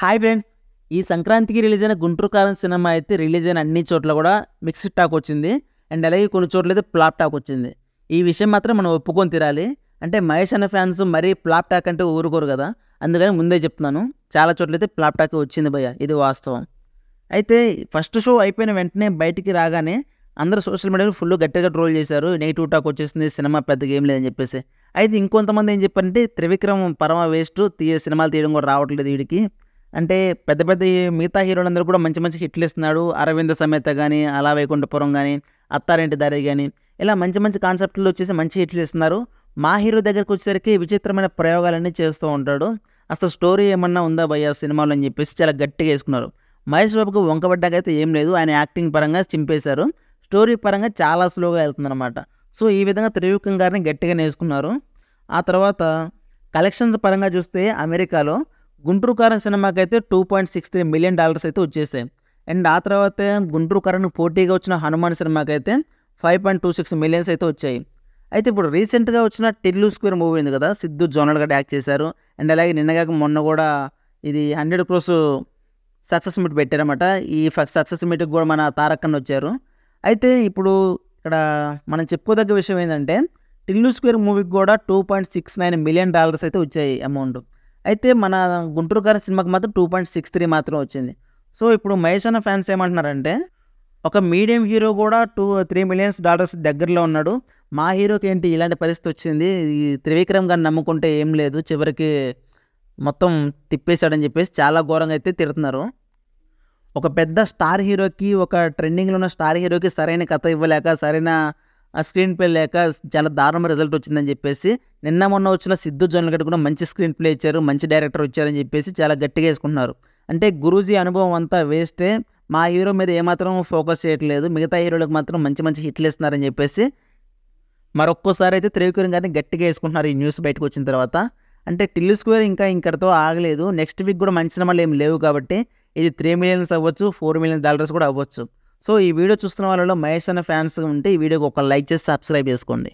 hi friends ఈ సంక్రాంతికి release అయిన గుంటూరు కారం సినిమా అయితే రిలీజ్ అయిన అన్ని చోట్ల కూడా మిక్స్డ్ టాక్ వచ్చింది అండ్ అలాగే కొన్ని చోట్ల అయితే ప్లాప్ టాక్ వచ్చింది ఈ విషయం మాత్రం మనం ఒప్పుకొని తీరాలి అంటే మహేష్ అన్న ఫ్యాన్స్ మరీ ప్లాప్ టాక్ అంటే ఊరుకోరు కదా అందుకని ముందే చెప్తున్నాను చాలా చోట్ల అయితే ప్లాప్ టాక్ వచ్చింది భయ్య ఇది వాస్తవం అయితే ఫస్ట్ షో అయిపోయిన వెంటనే బయటికి రాగానే అందరూ సోషల్ మీడియాలో ఫుల్ గట్టిగా ట్రోల్ చేశారు నెగిటివ్ టాక్ వచ్చేసింది సినిమా పెద్దగా ఏం లేదని చెప్పేసి అయితే ఇంకొంతమంది ఏం చెప్పారంటే త్రివిక్రమ్ పరమ వేస్ట్ తీయ సినిమాలు తీయడం కూడా రావట్లేదు వీడికి అంటే పెద్ద పెద్ద మిగతా హీరోలందరూ కూడా మంచి మంచి హిట్లు ఇస్తున్నాడు అరవింద సమేత కానీ అలా వైకుంఠపురం కానీ అత్తారింటి దారి కానీ ఇలా మంచి మంచి కాన్సెప్ట్లు వచ్చేసి మంచి హిట్లు ఇస్తున్నారు మా హీరో దగ్గరికి వచ్చేసరికి విచిత్రమైన ప్రయోగాలన్నీ చేస్తూ ఉంటాడు అసలు స్టోరీ ఏమన్నా ఉందా భయ్య సినిమాలో అని చెప్పేసి చాలా గట్టిగా వేసుకున్నారు మహేష్ బాబుకు వంకబడ్డాకైతే ఏం లేదు ఆయన యాక్టింగ్ పరంగా చింపేశారు స్టోరీ పరంగా చాలా స్లోగా వెళ్తుందన్నమాట సో ఈ విధంగా త్రివిక్రమ్ గారిని గట్టిగా నేర్చుకున్నారు ఆ తర్వాత కలెక్షన్స్ పరంగా చూస్తే అమెరికాలో గుంటూరు కరణ్ సినిమాకి అయితే two point six three million dollars అయితే వచ్చేసాయి అండ్ ఆ తర్వాత గుంటూరు కరణ్ పోటీగా వచ్చిన హనుమాన్ సినిమాకి అయితే five point two six millions అయితే వచ్చాయి అయితే ఇప్పుడు రీసెంట్గా వచ్చిన టిల్లు స్క్వేర్ మూవీ ఉంది కదా సిద్ధు జోనల్ గడ్ యాక్ట్ చేశారు అండ్ అలాగే నిన్నగాక మొన్న కూడా ఇది హండ్రెడ్ క్రోస్ సక్సెస్ మీట్ పెట్టారనమాట ఈ సక్సెస్ మీట్కి కూడా మన తారక్ వచ్చారు అయితే ఇప్పుడు ఇక్కడ మనం చెప్పుకోదగ్గ విషయం ఏంటంటే టిల్లు స్క్వేర్ మూవీకి కూడా two point six nine million dollars అయితే వచ్చాయి అమౌంట్ అయితే మన గుంటూరు గారి సినిమాకి మాత్రం టూ పాయింట్ సిక్స్ త్రీ మాత్రం వచ్చింది సో ఇప్పుడు మహేష్ అన్న ఫ్యాన్స్ ఏమంటున్నారంటే ఒక మీడియం హీరో కూడా టూ త్రీ మిలియన్స్ డాలర్స్ దగ్గరలో ఉన్నాడు మా హీరోకి ఏంటి ఇలాంటి పరిస్థితి వచ్చింది ఈ త్రివిక్రమ్ గారిని నమ్ముకుంటే ఏం లేదు చివరికి మొత్తం తిప్పేశాడని చెప్పేసి చాలా ఘోరంగా అయితే తిడుతున్నారు ఒక పెద్ద స్టార్ హీరోకి ఒక ట్రెండింగ్లో ఉన్న స్టార్ హీరోకి సరైన కథ ఇవ్వలేక సరైన ఆ స్క్రీన్ ప్లే లేక చాలా దారుణ రిజల్ట్ వచ్చిందని చెప్పేసి నిన్న మొన్న వచ్చిన సిద్ధు జోన్ల గడ్డ కూడా మంచి స్క్రీన్ ప్లే ఇచ్చారు మంచి డైరెక్టర్ వచ్చారని చెప్పేసి చాలా గట్టిగా వేసుకుంటున్నారు అంటే గురూజీ అనుభవం అంతా వేస్టే మా హీరో మీద ఏమాత్రం ఫోకస్ చేయట్లేదు మిగతా హీరోలకు మాత్రం మంచి మంచి హిట్లు ఇస్తున్నారని చెప్పేసి మరొక్కోసారి అయితే త్రివిక్రమ్ గారిని గట్టిగా వేసుకుంటున్నారు ఈ న్యూస్ బయటకు వచ్చిన తర్వాత అంటే టిల్లు స్క్వేర్ ఇంకా ఇంకటితో ఆగలేదు నెక్స్ట్ వీక్ కూడా మంచి సినిమాలు ఏం లేవు కాబట్టి ఇది త్రీ మిలియన్స్ అవ్వచ్చు ఫోర్ మిలియన్ డాలర్స్ కూడా అవ్వచ్చు సో ఈ వీడియో చూస్తున్న వాళ్ళలో మహేష్ అనే ఫ్యాన్స్ ఉంటే ఈ వీడియోకి ఒక లైక్ చేసి సబ్స్క్రైబ్ చేసుకోండి